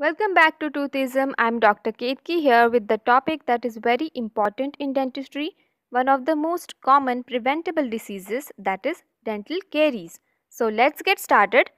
Welcome back to Toothism. I'm Dr. Ketki here with the topic that is very important in dentistry, one of the most common preventable diseases that is dental caries. So let's get started.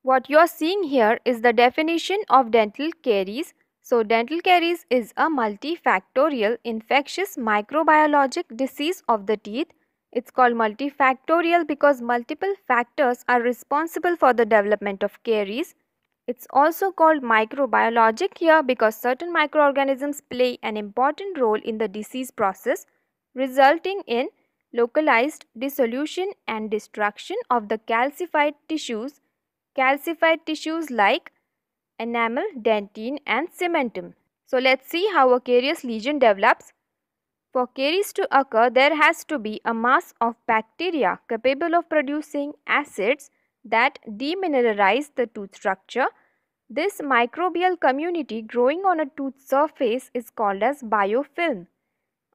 What you're seeing here is the definition of dental caries so dental caries is a multifactorial infectious microbiologic disease of the teeth. It's called multifactorial because multiple factors are responsible for the development of caries. It's also called microbiologic here because certain microorganisms play an important role in the disease process resulting in localized dissolution and destruction of the calcified tissues. Calcified tissues like enamel, dentine and cementum. So let's see how a carious lesion develops. For caries to occur, there has to be a mass of bacteria capable of producing acids that demineralize the tooth structure. This microbial community growing on a tooth surface is called as biofilm.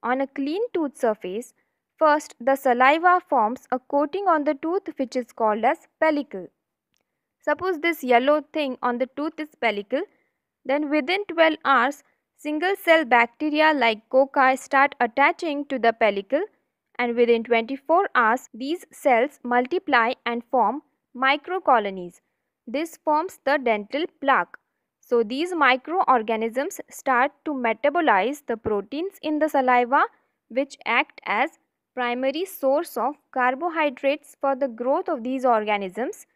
On a clean tooth surface, first the saliva forms a coating on the tooth which is called as pellicle. Suppose this yellow thing on the tooth is pellicle, then within 12 hours, single cell bacteria like cocci start attaching to the pellicle and within 24 hours, these cells multiply and form microcolonies. This forms the dental plaque. So these microorganisms start to metabolize the proteins in the saliva which act as primary source of carbohydrates for the growth of these organisms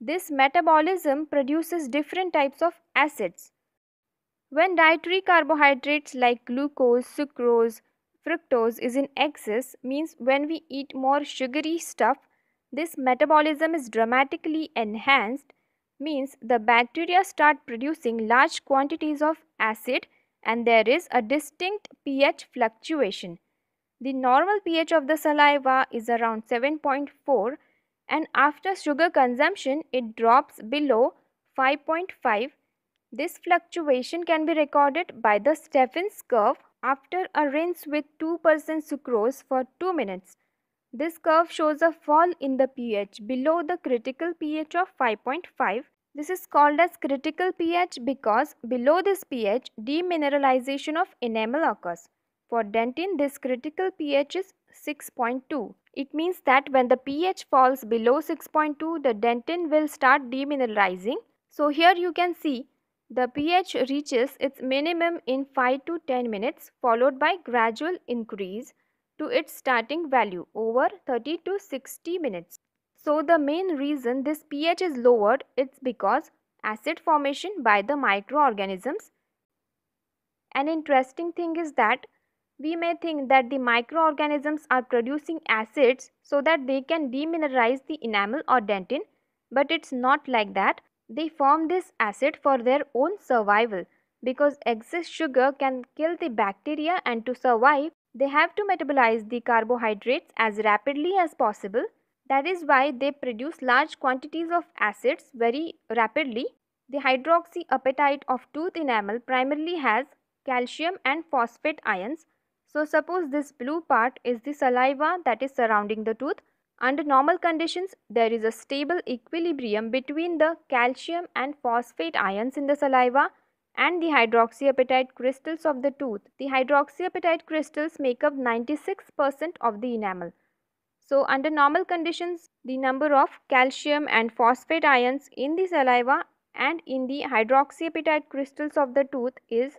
this metabolism produces different types of acids. When dietary carbohydrates like glucose, sucrose, fructose is in excess means when we eat more sugary stuff, this metabolism is dramatically enhanced means the bacteria start producing large quantities of acid and there is a distinct pH fluctuation. The normal pH of the saliva is around 7.4 and after sugar consumption it drops below 5.5. This fluctuation can be recorded by the Steffen's curve after a rinse with 2% sucrose for 2 minutes. This curve shows a fall in the pH below the critical pH of 5.5. This is called as critical pH because below this pH demineralization of enamel occurs. For dentin, this critical pH is 6.2. It means that when the pH falls below 6.2, the dentin will start demineralizing. So here you can see the pH reaches its minimum in 5 to 10 minutes followed by gradual increase to its starting value over 30 to 60 minutes. So the main reason this pH is lowered is because acid formation by the microorganisms. An interesting thing is that we may think that the microorganisms are producing acids so that they can demineralize the enamel or dentin, but it's not like that. They form this acid for their own survival because excess sugar can kill the bacteria and to survive, they have to metabolize the carbohydrates as rapidly as possible. That is why they produce large quantities of acids very rapidly. The hydroxyapatite of tooth enamel primarily has calcium and phosphate ions so suppose this blue part is the saliva that is surrounding the tooth. Under normal conditions, there is a stable equilibrium between the calcium and phosphate ions in the saliva and the hydroxyapatite crystals of the tooth. The hydroxyapatite crystals make up 96% of the enamel. So under normal conditions, the number of calcium and phosphate ions in the saliva and in the hydroxyapatite crystals of the tooth is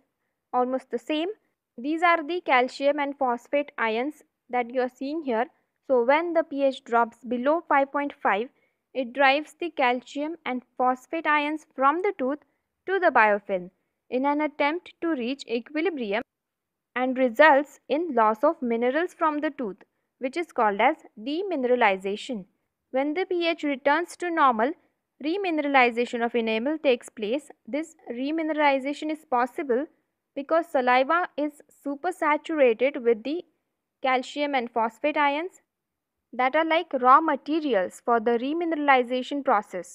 almost the same these are the calcium and phosphate ions that you are seeing here. So when the pH drops below 5.5, it drives the calcium and phosphate ions from the tooth to the biofilm in an attempt to reach equilibrium and results in loss of minerals from the tooth which is called as demineralization. When the pH returns to normal, remineralization of enamel takes place. This remineralization is possible because saliva is supersaturated with the calcium and phosphate ions that are like raw materials for the remineralization process.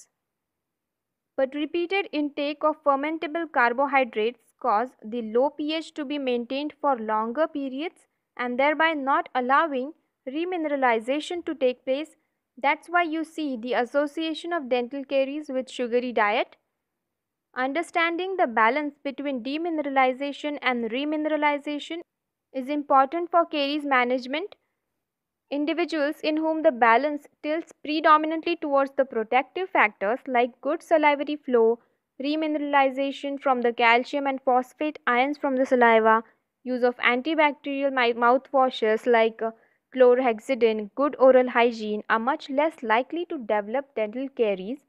But repeated intake of fermentable carbohydrates cause the low pH to be maintained for longer periods and thereby not allowing remineralization to take place. That's why you see the association of dental caries with sugary diet Understanding the balance between demineralization and remineralization is important for caries management. Individuals in whom the balance tilts predominantly towards the protective factors like good salivary flow, remineralization from the calcium and phosphate ions from the saliva, use of antibacterial mouthwashes like uh, chlorhexidine, good oral hygiene are much less likely to develop dental caries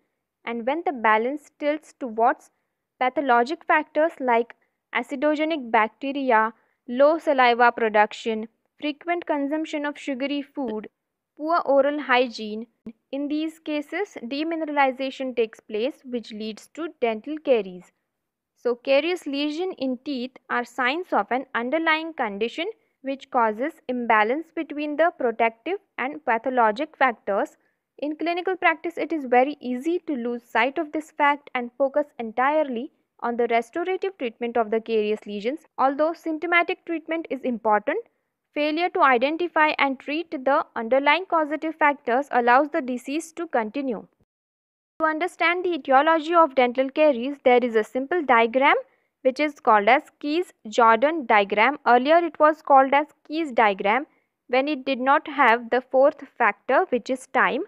and when the balance tilts towards Pathologic factors like acidogenic bacteria, low saliva production, frequent consumption of sugary food, poor oral hygiene. In these cases, demineralization takes place which leads to dental caries. So carious lesion in teeth are signs of an underlying condition which causes imbalance between the protective and pathologic factors in clinical practice, it is very easy to lose sight of this fact and focus entirely on the restorative treatment of the carious lesions. Although symptomatic treatment is important, failure to identify and treat the underlying causative factors allows the disease to continue. To understand the etiology of dental caries, there is a simple diagram which is called as Keys-Jordan diagram. Earlier it was called as Keys diagram when it did not have the fourth factor which is time.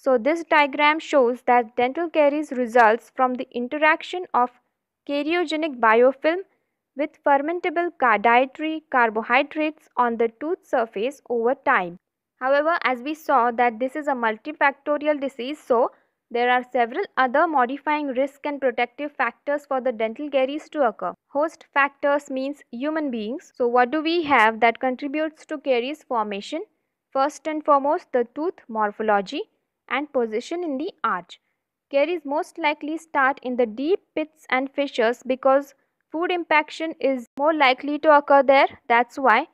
So this diagram shows that dental caries results from the interaction of cariogenic biofilm with fermentable dietary carbohydrates on the tooth surface over time. However, as we saw that this is a multifactorial disease, so there are several other modifying risk and protective factors for the dental caries to occur. Host factors means human beings. So what do we have that contributes to caries formation? First and foremost, the tooth morphology and position in the arch. Caries most likely start in the deep pits and fissures because food impaction is more likely to occur there. That's why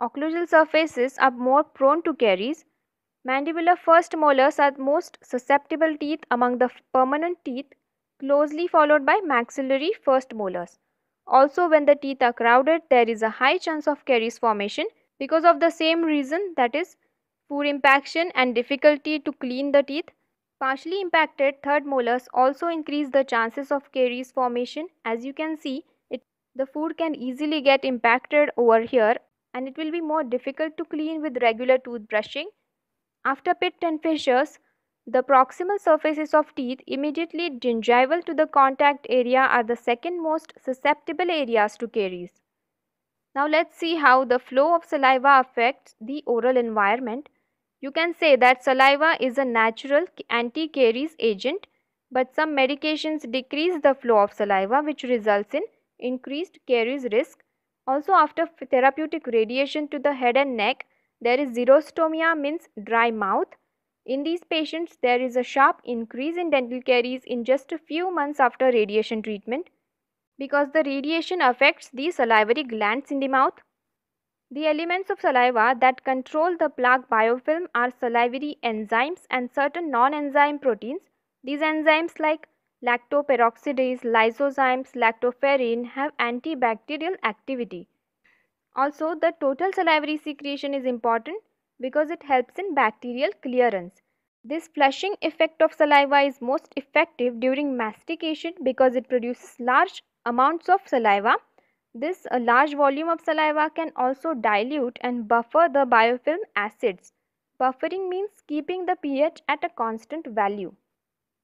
occlusal surfaces are more prone to caries. Mandibular first molars are most susceptible teeth among the permanent teeth, closely followed by maxillary first molars. Also, when the teeth are crowded, there is a high chance of caries formation because of the same reason that is Poor impaction and difficulty to clean the teeth. Partially impacted third molars also increase the chances of caries formation. As you can see, it, the food can easily get impacted over here and it will be more difficult to clean with regular toothbrushing. After pit and fissures, the proximal surfaces of teeth immediately gingival to the contact area are the second most susceptible areas to caries. Now let's see how the flow of saliva affects the oral environment. You can say that saliva is a natural anti-caries agent but some medications decrease the flow of saliva which results in increased caries risk. Also after therapeutic radiation to the head and neck, there is xerostomia means dry mouth. In these patients, there is a sharp increase in dental caries in just a few months after radiation treatment because the radiation affects the salivary glands in the mouth. The elements of saliva that control the plaque biofilm are salivary enzymes and certain non-enzyme proteins. These enzymes like lactoperoxidase, lysozymes, lactoferrin have antibacterial activity. Also, the total salivary secretion is important because it helps in bacterial clearance. This flushing effect of saliva is most effective during mastication because it produces large amounts of saliva this uh, large volume of saliva can also dilute and buffer the biofilm acids. Buffering means keeping the pH at a constant value.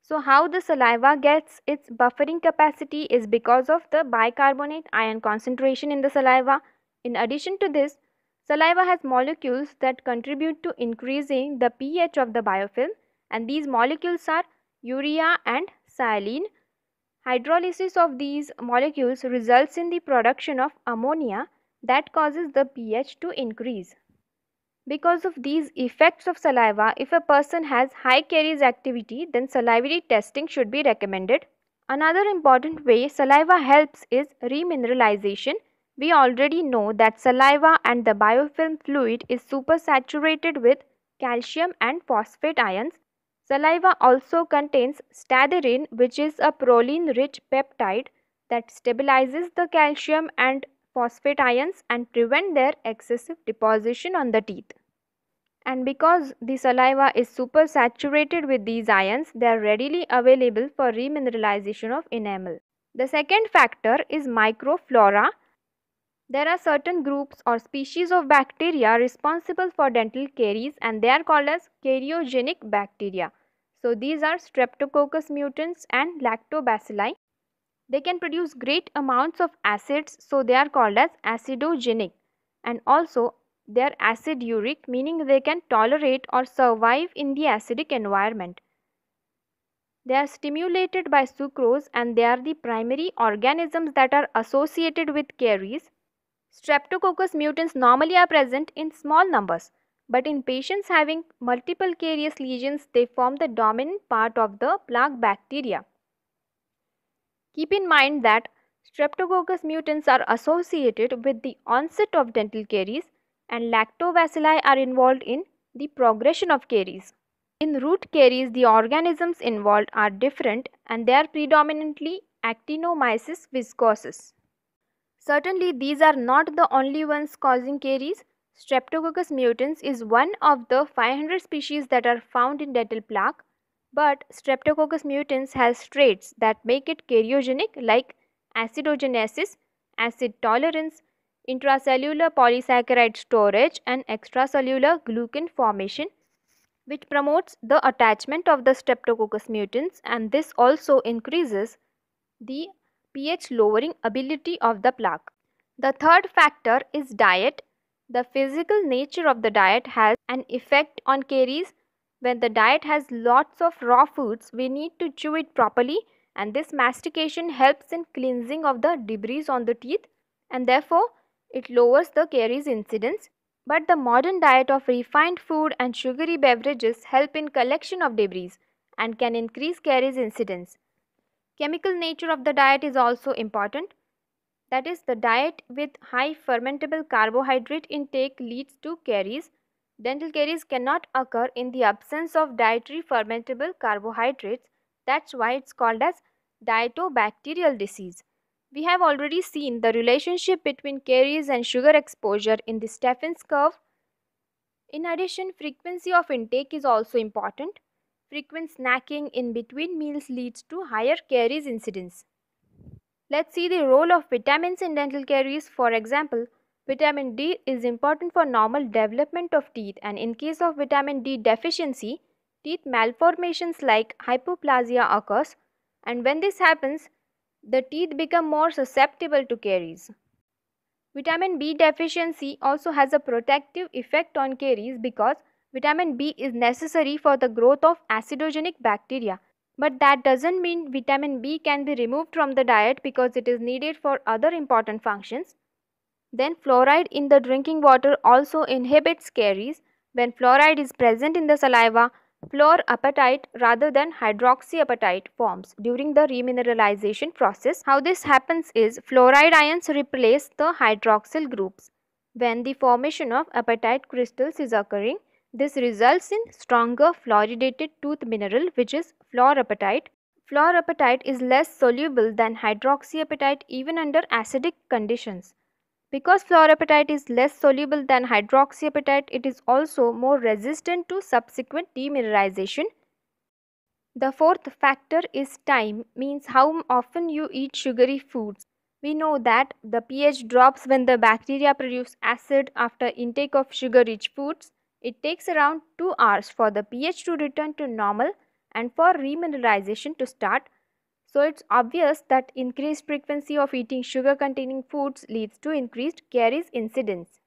So how the saliva gets its buffering capacity is because of the bicarbonate ion concentration in the saliva. In addition to this, saliva has molecules that contribute to increasing the pH of the biofilm and these molecules are urea and saline Hydrolysis of these molecules results in the production of ammonia that causes the pH to increase. Because of these effects of saliva, if a person has high caries activity, then salivary testing should be recommended. Another important way saliva helps is remineralization. We already know that saliva and the biofilm fluid is supersaturated with calcium and phosphate ions Saliva also contains statherin, which is a proline rich peptide that stabilizes the calcium and phosphate ions and prevent their excessive deposition on the teeth. And because the saliva is supersaturated with these ions, they are readily available for remineralization of enamel. The second factor is microflora. There are certain groups or species of bacteria responsible for dental caries and they are called as cariogenic bacteria. So these are streptococcus mutants and lactobacilli. They can produce great amounts of acids so they are called as acidogenic and also they are acid uric meaning they can tolerate or survive in the acidic environment. They are stimulated by sucrose and they are the primary organisms that are associated with caries. Streptococcus mutants normally are present in small numbers but in patients having multiple carious lesions, they form the dominant part of the plaque bacteria. Keep in mind that streptococcus mutants are associated with the onset of dental caries and lactobacilli are involved in the progression of caries. In root caries, the organisms involved are different and they are predominantly actinomyces viscosus. Certainly, these are not the only ones causing caries, Streptococcus mutans is one of the 500 species that are found in dental plaque, but Streptococcus mutans has traits that make it karyogenic like acidogenesis, acid tolerance, intracellular polysaccharide storage and extracellular glucan formation which promotes the attachment of the Streptococcus mutans and this also increases the pH lowering ability of the plaque. The third factor is diet the physical nature of the diet has an effect on caries. When the diet has lots of raw foods, we need to chew it properly and this mastication helps in cleansing of the debris on the teeth and therefore it lowers the caries incidence. But the modern diet of refined food and sugary beverages help in collection of debris and can increase caries incidence. Chemical nature of the diet is also important. That is the diet with high fermentable carbohydrate intake leads to caries. Dental caries cannot occur in the absence of dietary fermentable carbohydrates. That's why it's called as dietobacterial disease. We have already seen the relationship between caries and sugar exposure in the Steffen's curve. In addition, frequency of intake is also important. Frequent snacking in between meals leads to higher caries incidence. Let's see the role of vitamins in dental caries. For example, vitamin D is important for normal development of teeth and in case of vitamin D deficiency, teeth malformations like hypoplasia occurs and when this happens, the teeth become more susceptible to caries. Vitamin B deficiency also has a protective effect on caries because vitamin B is necessary for the growth of acidogenic bacteria but that doesn't mean vitamin B can be removed from the diet because it is needed for other important functions. Then fluoride in the drinking water also inhibits caries. When fluoride is present in the saliva, fluorapatite rather than hydroxyapatite forms during the remineralization process. How this happens is fluoride ions replace the hydroxyl groups when the formation of apatite crystals is occurring this results in stronger fluoridated tooth mineral which is fluorapatite. Fluorapatite is less soluble than hydroxyapatite even under acidic conditions. Because fluorapatite is less soluble than hydroxyapatite, it is also more resistant to subsequent demineralization. The fourth factor is time, means how often you eat sugary foods. We know that the pH drops when the bacteria produce acid after intake of sugar-rich foods. It takes around 2 hours for the pH to return to normal and for remineralization to start. So it's obvious that increased frequency of eating sugar containing foods leads to increased caries incidence.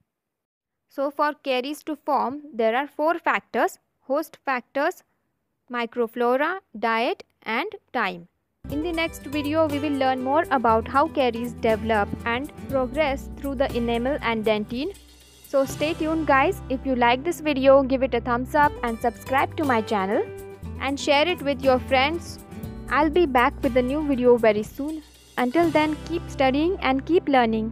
So for caries to form, there are four factors, host factors, microflora, diet and time. In the next video, we will learn more about how caries develop and progress through the enamel and dentine so stay tuned guys. If you like this video, give it a thumbs up and subscribe to my channel and share it with your friends. I'll be back with a new video very soon. Until then, keep studying and keep learning.